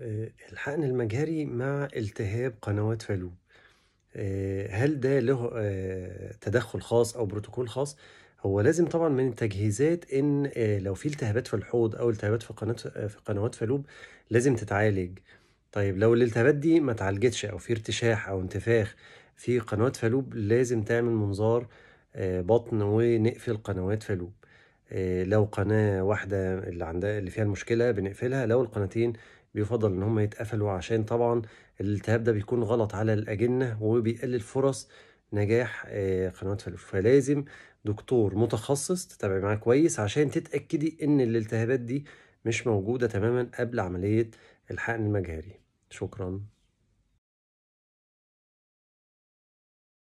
آه، الحقن المجهري مع التهاب قنوات فالو آه، هل ده له آه، تدخل خاص او بروتوكول خاص هو لازم طبعا من التجهيزات ان لو في التهابات في الحوض او التهابات في قناه في قنوات فالوب لازم تتعالج طيب لو الالتهابات دي ما اتعالجتش او في ارتشاح او انتفاخ في قنوات فالوب لازم تعمل منظار بطن ونقفل قنوات فالوب لو قناه واحده اللي عندها اللي فيها المشكله بنقفلها لو القناتين بيفضل ان هم يتقفلوا عشان طبعا الالتهاب ده بيكون غلط على الاجنه وبيقلل فرص نجاح آه، قنوات فلوس فلازم دكتور متخصص تتابعي معاه كويس عشان تتاكدي ان الالتهابات دي مش موجوده تماما قبل عمليه الحقن المجهري شكرا